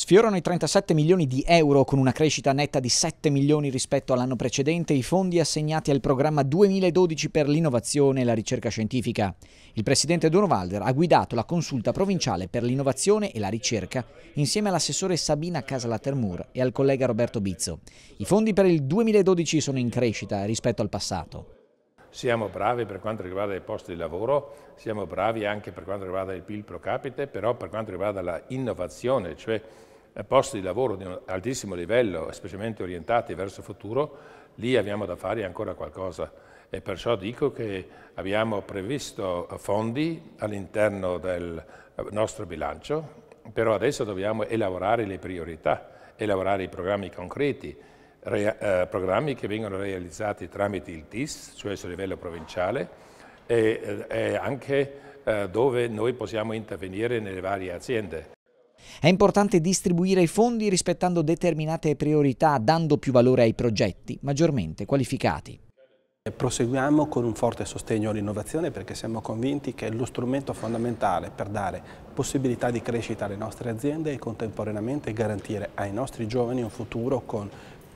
Sfiorano i 37 milioni di euro con una crescita netta di 7 milioni rispetto all'anno precedente i fondi assegnati al programma 2012 per l'innovazione e la ricerca scientifica. Il presidente Donovalder ha guidato la consulta provinciale per l'innovazione e la ricerca insieme all'assessore Sabina Casalatermur e al collega Roberto Bizzo. I fondi per il 2012 sono in crescita rispetto al passato. Siamo bravi per quanto riguarda i posti di lavoro, siamo bravi anche per quanto riguarda il PIL pro capite, però per quanto riguarda l'innovazione, cioè eh, posti di lavoro di un altissimo livello, specialmente orientati verso il futuro, lì abbiamo da fare ancora qualcosa e perciò dico che abbiamo previsto fondi all'interno del eh, nostro bilancio, però adesso dobbiamo elaborare le priorità, elaborare i programmi concreti, eh, programmi che vengono realizzati tramite il TIS, cioè il livello provinciale, e, e eh, anche eh, dove noi possiamo intervenire nelle varie aziende. È importante distribuire i fondi rispettando determinate priorità, dando più valore ai progetti maggiormente qualificati. Proseguiamo con un forte sostegno all'innovazione perché siamo convinti che è lo strumento fondamentale per dare possibilità di crescita alle nostre aziende e contemporaneamente garantire ai nostri giovani un futuro con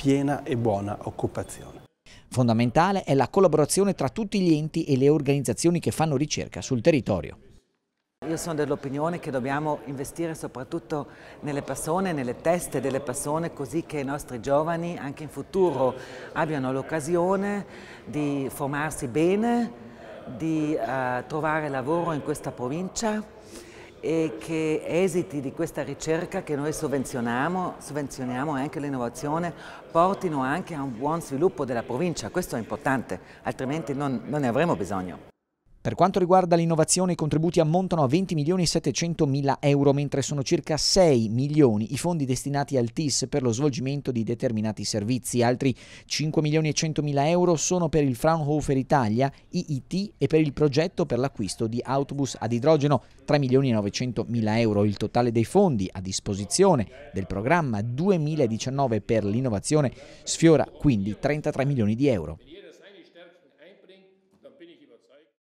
piena e buona occupazione. Fondamentale è la collaborazione tra tutti gli enti e le organizzazioni che fanno ricerca sul territorio. Io sono dell'opinione che dobbiamo investire soprattutto nelle persone, nelle teste delle persone, così che i nostri giovani anche in futuro abbiano l'occasione di formarsi bene, di uh, trovare lavoro in questa provincia e che esiti di questa ricerca che noi sovvenzioniamo, sovvenzioniamo anche l'innovazione, portino anche a un buon sviluppo della provincia, questo è importante, altrimenti non, non ne avremo bisogno. Per quanto riguarda l'innovazione, i contributi ammontano a 20 milioni e 700 mila euro, mentre sono circa 6 milioni i fondi destinati al TIS per lo svolgimento di determinati servizi. Altri 5 milioni e 100 mila euro sono per il Fraunhofer Italia, IIT e per il progetto per l'acquisto di autobus ad idrogeno, 3 milioni e 900 mila euro. Il totale dei fondi a disposizione del programma 2019 per l'innovazione sfiora quindi 33 milioni di euro.